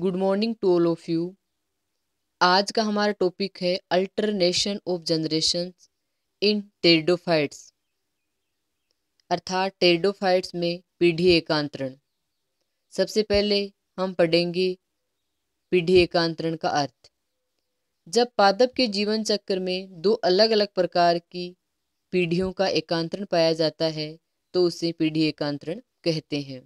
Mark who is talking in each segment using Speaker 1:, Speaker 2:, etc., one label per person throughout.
Speaker 1: good morning to all of you आज का हमारा टॉपिक है alternation of generation in pteridophytes अर्थात टेरिडोफाइट्स में पीढ़ी एकांतरण सबसे पहले हम पढ़ेंगे पीढ़ी एकांतरण का अर्थ जब पादप के जीवन चक्र में दो अलग अलग प्रकार की पीढ़ियों का एकांतरण पाया जाता है तो उसे पीढ़ी एकांतरण कहते हैं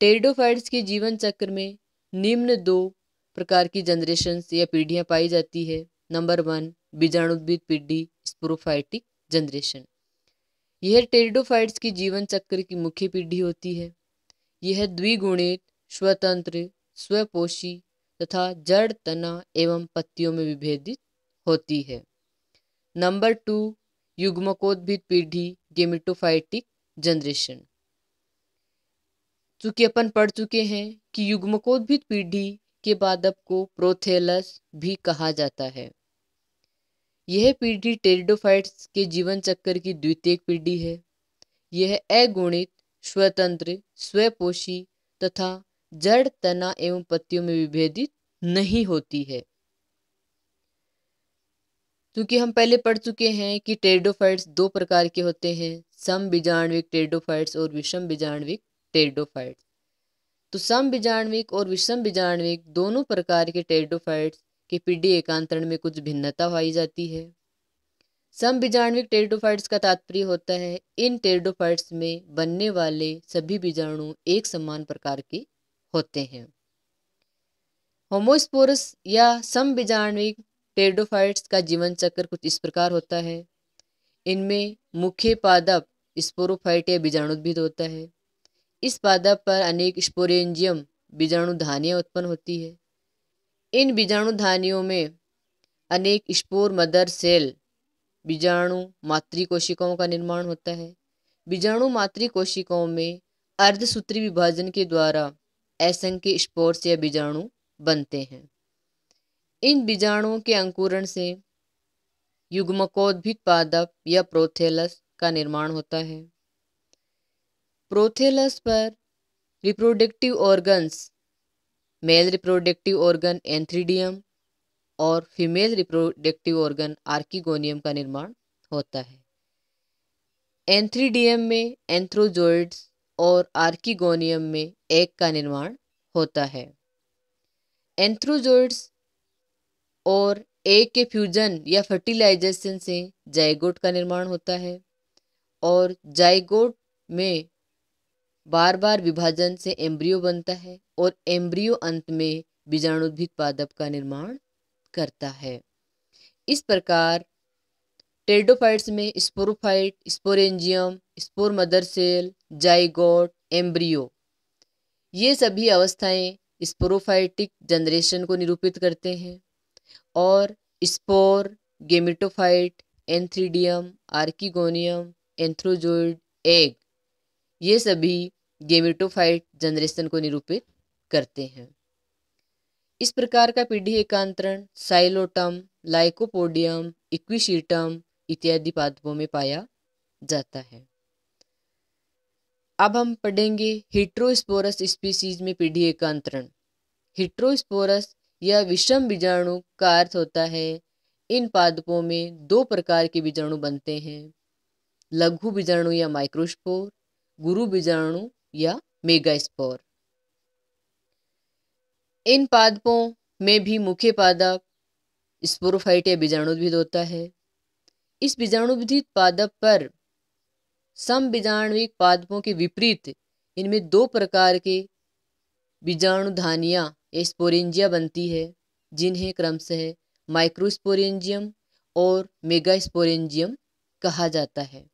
Speaker 1: टेरिडोफाइट्स के जीवन चक्र में निम्न दो प्रकार की जनरेशन या पीढ़ियाँ पाई जाती है नंबर वन बीजाणुद्भिद पीढ़ी स्प्रोफाइटिक जनरेशन यह टेरिडोफाइट्स की जीवन चक्र की मुख्य पीढ़ी होती है यह द्विगुणित स्वतंत्र स्वपोषी तथा जड़ तना एवं पत्तियों में विभेदित होती है नंबर टू युग्मकोद्भिद पीढ़ी गेमिटोफाइटिक जनरेशन चूंकि अपन पढ़ चुके हैं कि युग्मकोद्भिद पीढ़ी के बादब को प्रोथेलस भी कहा जाता है यह पीढ़ी टेरिडोफाइट्स के जीवन चक्कर की द्वितीय पीढ़ी है यह अगुणित स्वतंत्र स्वपोषी तथा जड़ तना एवं पत्तियों में विभेदित नहीं होती है क्योंकि हम पहले पढ़ चुके हैं कि टेरिडोफाइट्स दो प्रकार के होते हैं सम बीजाणविक टेरिडोफाइट्स और विषम बीजाणविक टेरिडोफाइट्स तो सम बीजाणविक और विषम बीजाणविक दोनों प्रकार के टेरिडोफाइट्स के पीढ़ी एकांतरण में कुछ भिन्नता पाई जाती है सम बीजाणविक टेरिडोफाइट्स का तात्पर्य होता है इन टेरिडोफाइट्स में बनने वाले सभी बीजाणु एक समान प्रकार के होते हैं होमोस्पोरस या सम बीजाणविक टेरिडोफाइट्स का जीवन चक्र कुछ इस प्रकार होता है इनमें मुख्य पादप स्पोरोफाइट या बीजाणुद्भिद होता है इस पादप पर अनेक स्पोरेंजियम बीजाणुधानियाँ उत्पन्न होती है इन बीजाणुधानियों में अनेक स्पोर मदर सेल बीजाणु मातृ कोशिकाओं का निर्माण होता है बीजाणु मातृ कोशिकाओं में अर्धसूत्री विभाजन के द्वारा असंख्य स्पोर्स या बीजाणु बनते हैं इन बीजाणुओं के अंकुरण से युग्मकोद्भिद पादप या प्रोथेलस का निर्माण होता है प्रोथेलस पर reproductive organs male reproductive organ antheridium और फीमेल रिप्रोडक्टिव ऑर्गन आर्किगोनियम का निर्माण होता है एंथ्रीडियम में एंथ्रोजोइड्स और आर्किगोनियम में एग का निर्माण होता है एंथ्रोजोइड्स और एग के फ्यूजन या फर्टिलाइजेशन से जाइगोट का निर्माण होता है और जाइगोट में बार बार विभाजन से एम्ब्रियो बनता है और एम्ब्रियो अंत में बीजाणुद्भिद पादप का निर्माण करता है इस प्रकार टेडोफाइट्स में sporophyte sporangium spore mother cell zygote embryo ये सभी अवस्थाएं स्पोरोफाइटिक जनरेशन को निरूपित करते हैं और spore gametophyte antheridium archegonium antherozoid egg ये सभी गेमिटोफाइट जनरेशन को निरूपित करते हैं इस प्रकार का पीढ़ी एकांतरण साइलोटम लाइकोपोडियम इक्विशीटम इत्यादि पादपों में पाया जाता है अब हम पढ़ेंगे हिट्रोस्पोरस स्पीसीज में पीढ़ी एकांतरण हिट्रोस्पोरस या विषम बीजाणु का अर्थ होता है इन पादपों में दो प्रकार के बीजाणु बनते हैं लघु बीजाणु या माइक्रोस्पोर गुरु बीजाणु या मेगास्पोर इन पादपों में भी मुख्य पादप स्पोरोफाइट या बीजाणुद्भिद होता है इस बीजाणुद्भिद पादप पर सम बीजाणुविक पादपों के विपरीत इनमें दो प्रकार के बीजाणुधानिया स्पोरेंजिया बनती है जिन्हें क्रमशः माइक्रोस्पोरेंजियम और मेगास्पोरेंजियम कहा जाता है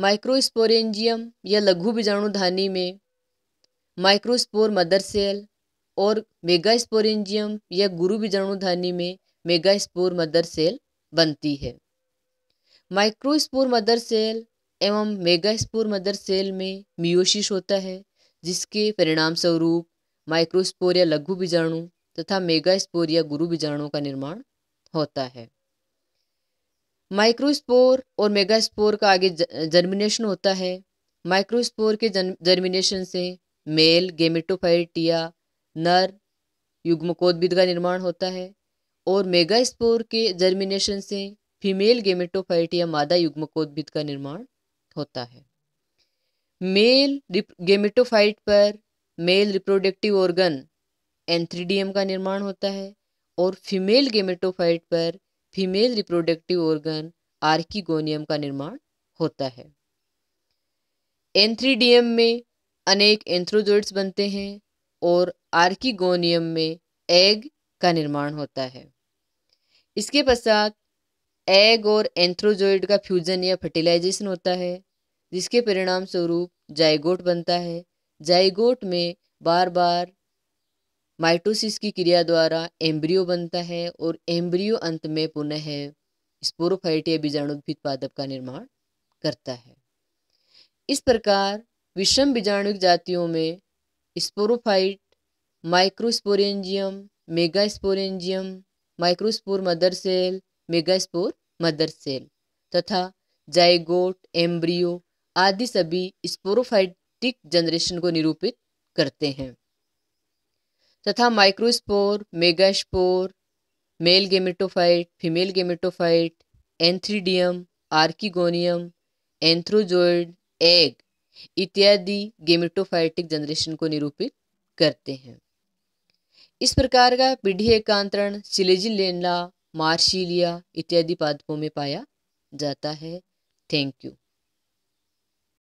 Speaker 1: माइक्रोस्पोरेंजियम या लघु बीजाणु धानी में माइक्रोस्पोर मदर सेल और मेगास्पोरेंजियम या गुरु बीजाणु धानी में मेगास्पोर मदर सेल बनती है माइक्रोस्पोर मदर सेल एवं मेगास्पोर मदर सेल में मियोसिस होता है जिसके परिणाम स्वरूप माइक्रोस्पोर या लघु बीजाणु तथा मेगास्पोर या गुरु बीजाणु का निर्माण होता है माइक्रोस्पोर और मेगास्पोर का आगे जर्मिनेशन होता है माइक्रोस्पोर के जर्मिनेशन से मेल गेमिटोफाइटिया नर युग्मकोद्भिद का निर्माण होता है और मेगास्पोर के जर्मिनेशन से फीमेल गेमिटोफाइटिया मादा युग्मकोद्भिद का निर्माण होता है मेल गेमिटोफाइट पर मेल रिप्रोडक्टिव ऑर्गन एंथ्रीडियम का निर्माण होता है और फीमेल गेमेटोफाइट पर फीमेल रिप्रोडक्टिव ऑर्गन आर्किगोनियम का निर्माण होता है एंथ्रीडियम में अनेक एंथ्रोजोइड्स बनते हैं और आर्किगोनियम में एग का निर्माण होता है इसके पश्चात एग और एंथ्रोजोइड का फ्यूजन या फर्टिलाइजेशन होता है जिसके परिणाम स्वरूप जाइगोट बनता है जाइगोट में बार बार माइटोसिस की क्रिया द्वारा एम्ब्रियो बनता है और एम्ब्रियो अंत में पुनः स्पोरोफाइट या बीजाणुद्भिद पादप का निर्माण करता है इस प्रकार विषम बीजाणु जातियों में sporophyte microsporangium megasporangium microspore mother cell megaspore mother cell तथा जाइगोट एम्ब्रियो आदि सभी स्पोरोफाइटिक जनरेशन को निरूपित करते हैं तथा microspore megaspore male gametophyte female gametophyte antheridium archegonium antherozoid egg इत्यादि गेमेटोफाइटिक जनरेशन को निरूपित करते हैं इस प्रकार का पीढ़ी एकांतरण सिलेजिलेनला मार्शीलिया इत्यादि पादपों में पाया जाता है थैंक यू